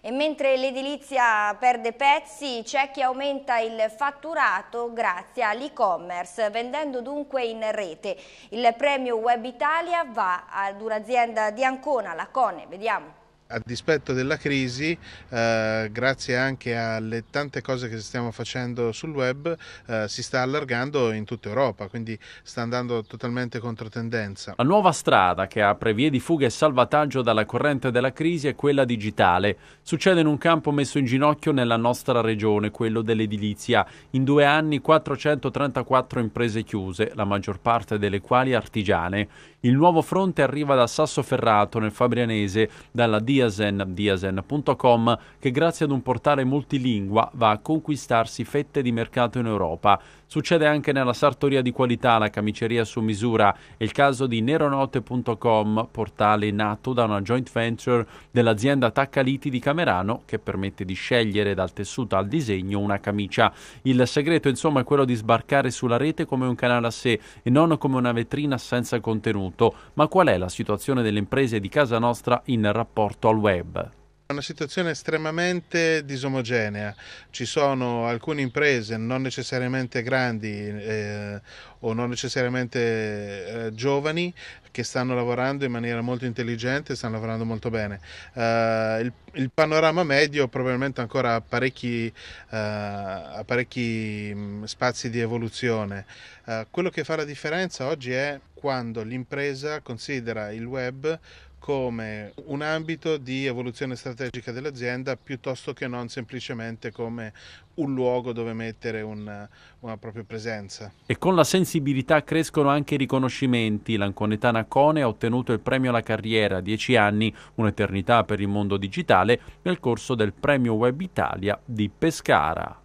E mentre l'edilizia perde pezzi, c'è chi aumenta il fatturato grazie all'e-commerce, vendendo dunque in rete. Il premio Web Italia va ad un'azienda di Ancona, la Cone, vediamo a dispetto della crisi, eh, grazie anche alle tante cose che stiamo facendo sul web, eh, si sta allargando in tutta Europa, quindi sta andando totalmente contro tendenza. La nuova strada che apre vie di fuga e salvataggio dalla corrente della crisi è quella digitale. Succede in un campo messo in ginocchio nella nostra regione, quello dell'edilizia. In due anni 434 imprese chiuse, la maggior parte delle quali artigiane. Il nuovo fronte arriva da Sassoferrato, nel Fabrianese, dalla DR Diazen, diazen.com, che grazie ad un portale multilingua va a conquistarsi fette di mercato in Europa. Succede anche nella sartoria di qualità, la camiceria su misura È il caso di neronote.com, portale nato da una joint venture dell'azienda Taccaliti di Camerano che permette di scegliere dal tessuto al disegno una camicia. Il segreto insomma è quello di sbarcare sulla rete come un canale a sé e non come una vetrina senza contenuto. Ma qual è la situazione delle imprese di casa nostra in rapporto al web? È una situazione estremamente disomogenea, ci sono alcune imprese non necessariamente grandi eh, o non necessariamente eh, giovani che stanno lavorando in maniera molto intelligente, stanno lavorando molto bene. Uh, il, il, panorama medio probabilmente ancora ha parecchi, uh, parecchi mm, spazi di evoluzione. Uh, quello che fa la differenza oggi è quando l'impresa considera il web come un ambito di evoluzione strategica dell'azienda piuttosto che non semplicemente come un luogo dove mettere una, una propria presenza. E con la sensibilità crescono anche i riconoscimenti. L'anconetana Cone ha ottenuto il premio alla carriera 10 anni, un'eternità per il mondo digitale, nel corso del premio Web Italia di Pescara.